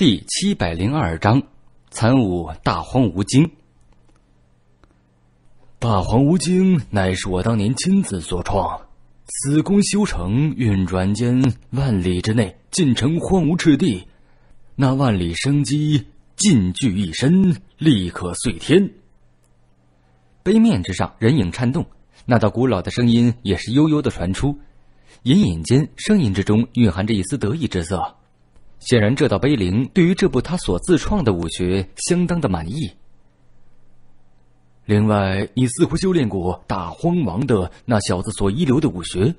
第七百零二章，参悟大荒无经。大荒无经乃是我当年亲自所创，此功修成运转间，万里之内尽成荒芜赤地，那万里生机尽聚一身，立可碎天。碑面之上，人影颤动，那道古老的声音也是悠悠的传出，隐隐间声音之中蕴含着一丝得意之色。显然，这道碑林对于这部他所自创的武学相当的满意。另外，你似乎修炼过大荒王的那小子所遗留的武学，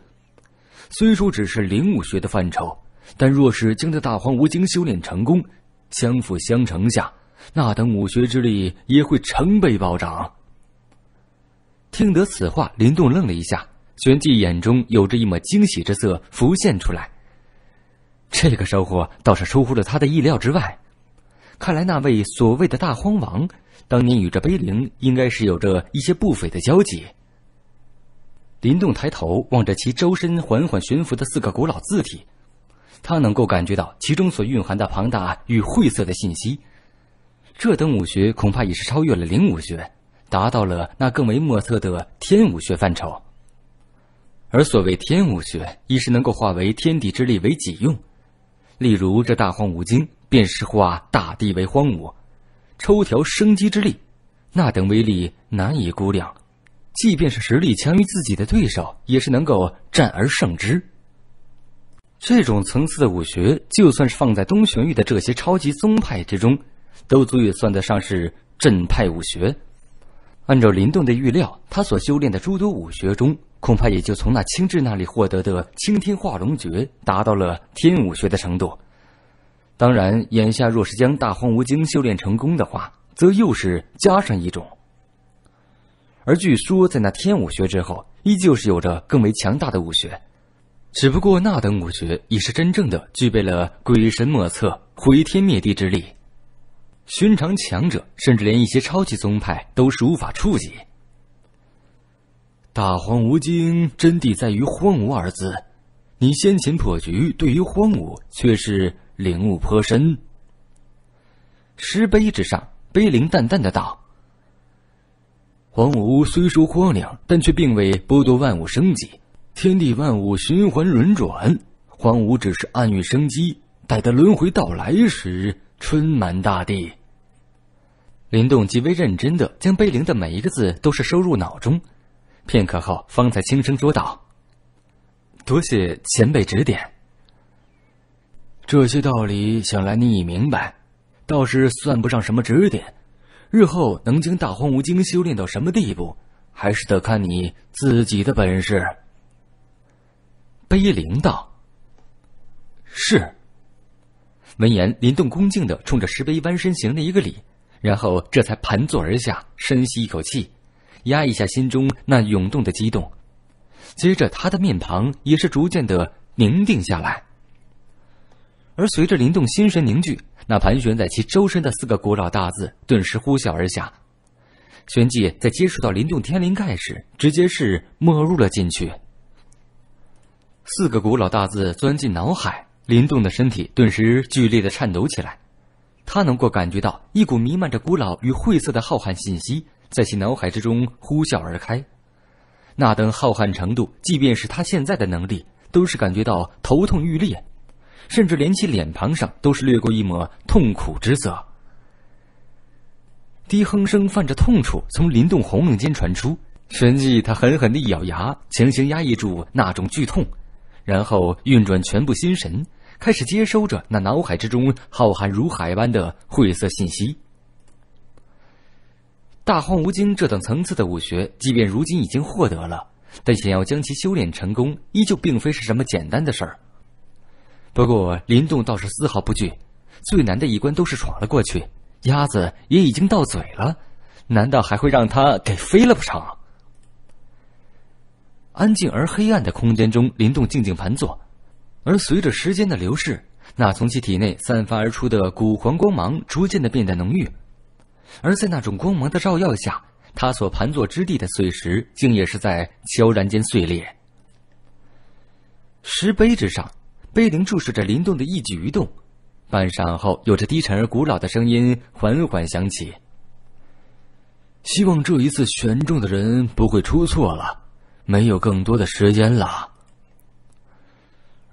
虽说只是灵武学的范畴，但若是将这大荒无经修炼成功，相辅相成下，那等武学之力也会成倍暴涨。听得此话，林动愣了一下，旋即眼中有着一抹惊喜之色浮现出来。这个收获倒是出乎了他的意料之外，看来那位所谓的大荒王，当年与这碑林应该是有着一些不菲的交集。林动抬头望着其周身缓缓悬浮的四个古老字体，他能够感觉到其中所蕴含的庞大与晦涩的信息。这等武学恐怕已是超越了灵武学，达到了那更为莫测的天武学范畴。而所谓天武学，亦是能够化为天地之力为己用。例如这大荒五经，便是化大地为荒芜，抽条生机之力，那等威力难以估量。即便是实力强于自己的对手，也是能够战而胜之。这种层次的武学，就算是放在东玄域的这些超级宗派之中，都足以算得上是镇派武学。按照林动的预料，他所修炼的诸多武学中，恐怕也就从那青雉那里获得的青天化龙诀达到了天武学的程度。当然，眼下若是将大荒无经修炼成功的话，则又是加上一种。而据说，在那天武学之后，依旧是有着更为强大的武学，只不过那等武学已是真正的具备了鬼神莫测、毁天灭地之力。寻常强者，甚至连一些超级宗派都是无法触及。大荒无经真谛在于“荒芜”二字，你先前破局对于荒芜却是领悟颇深。石碑之上，碑灵淡淡的道：“荒芜虽说荒凉，但却并未剥夺万物生机。天地万物循环轮转，荒芜只是暗喻生机。待得轮回到来时，春满大地。”林动极为认真的将碑林的每一个字都是收入脑中，片刻后方才轻声说道：“多谢前辈指点。这些道理想来你已明白，倒是算不上什么指点。日后能将大荒无经修炼到什么地步，还是得看你自己的本事。”碑林道：“是。”闻言，林动恭敬的冲着石碑弯身行了一个礼。然后，这才盘坐而下，深吸一口气，压一下心中那涌动的激动。接着，他的面庞也是逐渐的凝定下来。而随着林动心神凝聚，那盘旋在其周身的四个古老大字顿时呼啸而下，旋即在接触到林动天灵盖时，直接是没入了进去。四个古老大字钻进脑海，林动的身体顿时剧烈的颤抖起来。他能够感觉到一股弥漫着古老与晦涩的浩瀚信息，在其脑海之中呼啸而开，那等浩瀚程度，即便是他现在的能力，都是感觉到头痛欲裂，甚至连其脸庞上都是掠过一抹痛苦之色。低哼声泛着痛楚，从林动喉咙间传出。旋即，他狠狠的一咬牙，强行压抑住那种剧痛，然后运转全部心神。开始接收着那脑海之中浩瀚如海般的晦涩信息。大荒无经这等层次的武学，即便如今已经获得了，但想要将其修炼成功，依旧并非是什么简单的事儿。不过林动倒是丝毫不惧，最难的一关都是闯了过去，鸭子也已经到嘴了，难道还会让它给飞了不成？安静而黑暗的空间中，林动静静盘坐。而随着时间的流逝，那从其体内散发而出的古黄光芒逐渐的变得浓郁，而在那种光芒的照耀下，他所盘坐之地的碎石竟也是在悄然间碎裂。石碑之上，碑灵注视着林动的一举一动，半晌后，有着低沉而古老的声音缓缓响起：“希望这一次选中的人不会出错了，没有更多的时间了。”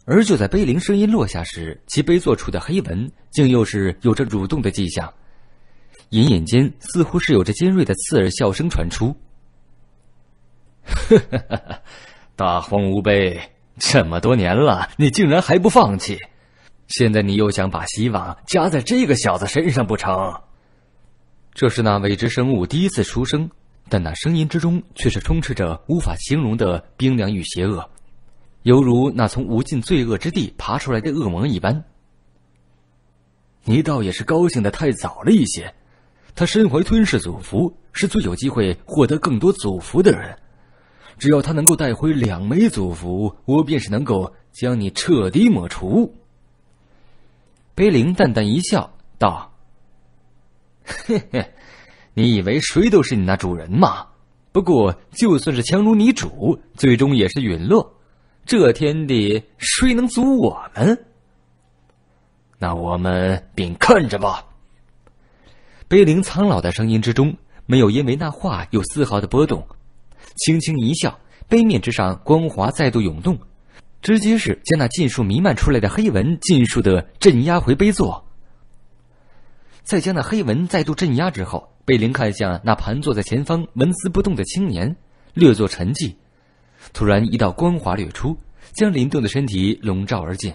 而就在碑灵声音落下时，其碑座处的黑纹竟又是有着蠕动的迹象，隐隐间似乎是有着尖锐的刺耳笑声传出。哈哈，大荒无碑，这么多年了，你竟然还不放弃？现在你又想把希望加在这个小子身上不成？这是那未知生物第一次出声，但那声音之中却是充斥着无法形容的冰凉与邪恶。犹如那从无尽罪恶之地爬出来的恶魔一般。你倒也是高兴的太早了一些。他身怀吞噬祖符，是最有机会获得更多祖符的人。只要他能够带回两枚祖符，我便是能够将你彻底抹除。碑灵淡淡一笑，道：“嘿嘿，你以为谁都是你那主人吗？不过就算是强如你主，最终也是陨落。”这天地谁能阻我们？那我们便看着吧。碑林苍老的声音之中没有因为那话有丝毫的波动，轻轻一笑，碑面之上光华再度涌动，直接是将那尽数弥漫出来的黑纹尽数的镇压回碑座。在将那黑纹再度镇压之后，碑林看向那盘坐在前方纹丝不动的青年，略作沉寂。突然，一道光华掠出，将林动的身体笼罩而进。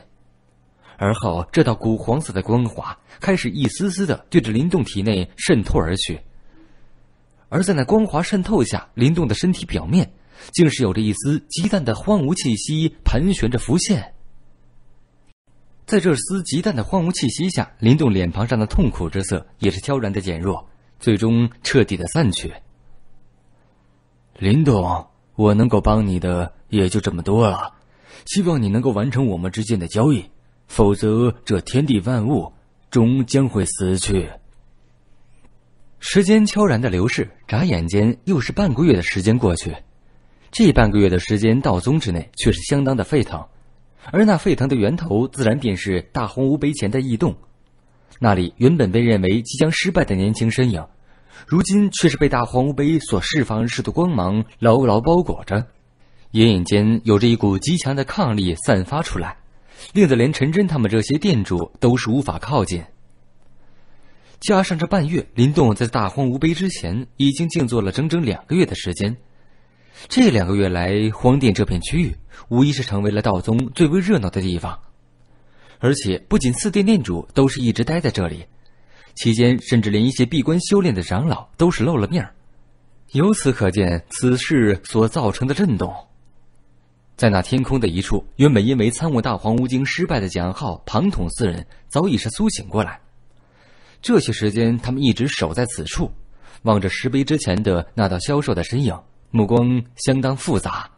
而后，这道古黄色的光华开始一丝丝的对着林动体内渗透而去。而在那光华渗透下，林动的身体表面竟是有着一丝极淡的荒芜气息盘旋着浮现。在这丝极淡的荒芜气息下，林动脸庞上的痛苦之色也是悄然的减弱，最终彻底的散去。林动。我能够帮你的也就这么多了，希望你能够完成我们之间的交易，否则这天地万物终将会死去。时间悄然的流逝，眨眼间又是半个月的时间过去。这半个月的时间，道宗之内却是相当的沸腾，而那沸腾的源头自然便是大洪无碑前的异动，那里原本被认为即将失败的年轻身影。如今却是被大荒无碑所释放逝的光芒牢牢包裹着，隐隐间有着一股极强的抗力散发出来，令得连陈真他们这些店主都是无法靠近。加上这半月，林动在大荒无碑之前已经静坐了整整两个月的时间，这两个月来，荒殿这片区域无疑是成为了道宗最为热闹的地方，而且不仅四殿殿主都是一直待在这里。期间，甚至连一些闭关修炼的长老都是露了面儿。由此可见，此事所造成的震动。在那天空的一处，原本因为参悟大荒无经失败的蒋浩、庞统四人早已是苏醒过来。这些时间，他们一直守在此处，望着石碑之前的那道消瘦的身影，目光相当复杂。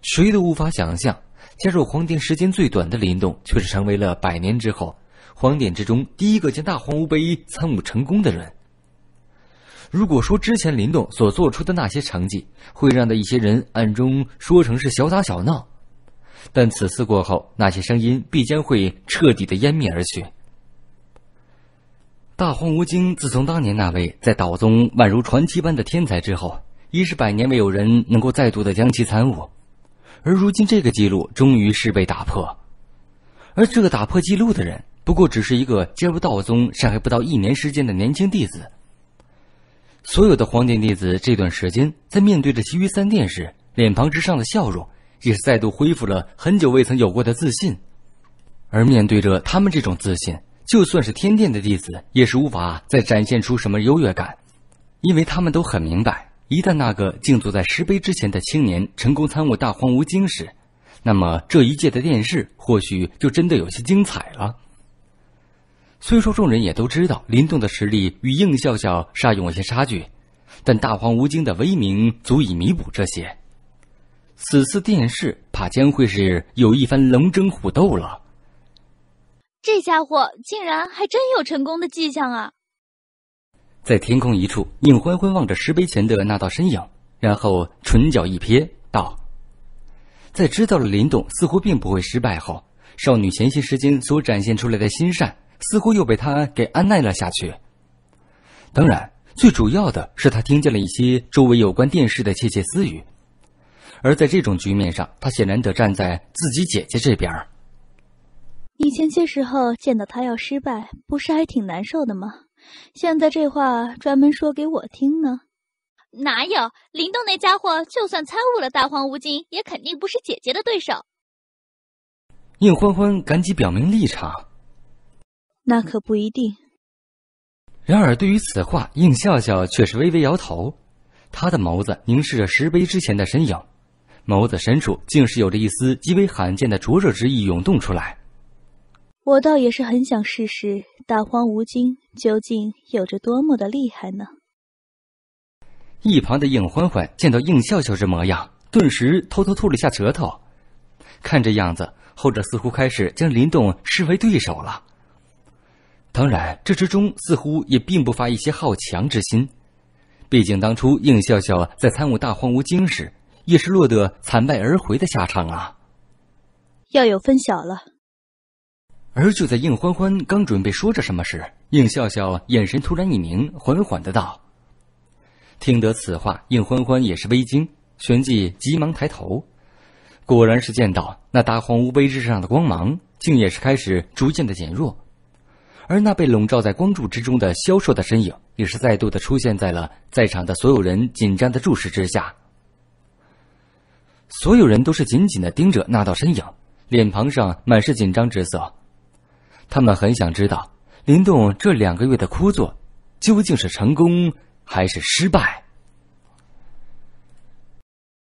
谁都无法想象，加入皇殿时间最短的林动，却是成为了百年之后。黄典之中，第一个将大荒无碑参悟成功的人。如果说之前林动所做出的那些成绩会让的一些人暗中说成是小打小闹，但此次过后，那些声音必将会彻底的湮灭而去。大荒无经自从当年那位在岛宗宛如传奇般的天才之后，已是百年没有人能够再度的将其参悟，而如今这个记录终于是被打破，而这个打破记录的人。不过，只是一个加入道宗尚还不到一年时间的年轻弟子。所有的黄殿弟子这段时间在面对着其余三殿时，脸庞之上的笑容也是再度恢复了很久未曾有过的自信。而面对着他们这种自信，就算是天殿的弟子也是无法再展现出什么优越感，因为他们都很明白，一旦那个静坐在石碑之前的青年成功参悟大荒无经时，那么这一届的殿试或许就真的有些精彩了。虽说众人也都知道林动的实力与应笑笑煞有些差距，但大荒无精的威名足以弥补这些。此次殿试，怕将会是有一番龙争虎斗了。这家伙竟然还真有成功的迹象啊！在天空一处，宁欢欢望着石碑前的那道身影，然后唇角一撇，道：“在知道了林动似乎并不会失败后，少女前些时间所展现出来的心善。”似乎又被他给安耐了下去。当然，最主要的是他听见了一些周围有关电视的窃窃私语，而在这种局面上，他显然得站在自己姐姐这边。以前些时候见到他要失败，不是还挺难受的吗？现在这话专门说给我听呢。哪有？林动那家伙，就算参悟了大荒无尽，也肯定不是姐姐的对手。应欢欢赶紧表明立场。那可不一定。然而，对于此话，应笑笑却是微微摇头。他的眸子凝视着石碑之前的身影，眸子深处竟是有着一丝极为罕见的灼热之意涌动出来。我倒也是很想试试大荒无精究竟有着多么的厉害呢。一旁的应欢欢见到应笑笑这模样，顿时偷偷吐了一下舌头。看这样子，后者似乎开始将林动视为对手了。当然，这之中似乎也并不乏一些好强之心。毕竟当初应笑笑在参悟大荒无经时，也是落得惨败而回的下场啊。要有分晓了。而就在应欢欢刚准备说着什么时，应笑笑眼神突然一凝，缓缓的道：“听得此话，应欢欢也是微惊，旋即急忙抬头，果然是见到那大荒无碑之上的光芒，竟也是开始逐渐的减弱。”而那被笼罩在光柱之中的消瘦的身影，也是再度的出现在了在场的所有人紧张的注视之下。所有人都是紧紧的盯着那道身影，脸庞上满是紧张之色。他们很想知道，林动这两个月的枯坐，究竟是成功还是失败。